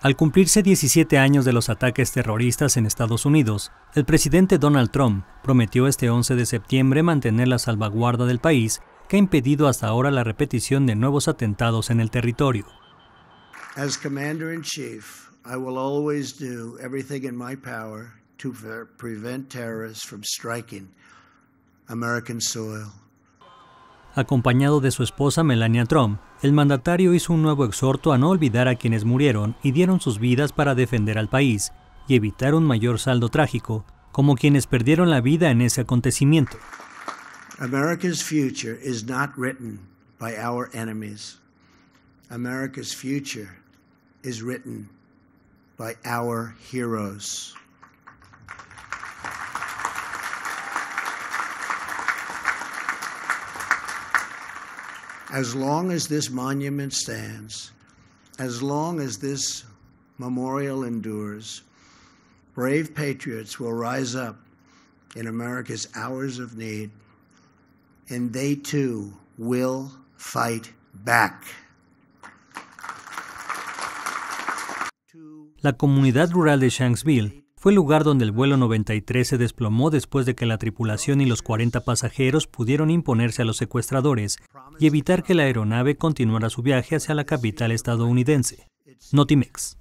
Al cumplirse 17 años de los ataques terroristas en Estados Unidos, el presidente Donald Trump prometió este 11 de septiembre mantener la salvaguarda del país que ha impedido hasta ahora la repetición de nuevos atentados en el territorio. As Commander in Chief, I will always do everything in my power to prevent terrorists from striking American soil. Acompañado de su esposa Melania Trump, el mandatario hizo un nuevo exhorto a no olvidar a quienes murieron y dieron sus vidas para defender al país y evitar un mayor saldo trágico, como quienes perdieron la vida en ese acontecimiento. America's future is not written by our enemies. America's future is written by our heroes. as long as this monument stands, as long as this memorial endures, brave patriots will rise up in America's hours of need, and they too will fight back. La comunidad rural de Shanksville fue el lugar donde el vuelo 93 se desplomó después de que la tripulación y los 40 pasajeros pudieron imponerse a los secuestradores y evitar que la aeronave continuara su viaje hacia la capital estadounidense, Notimex.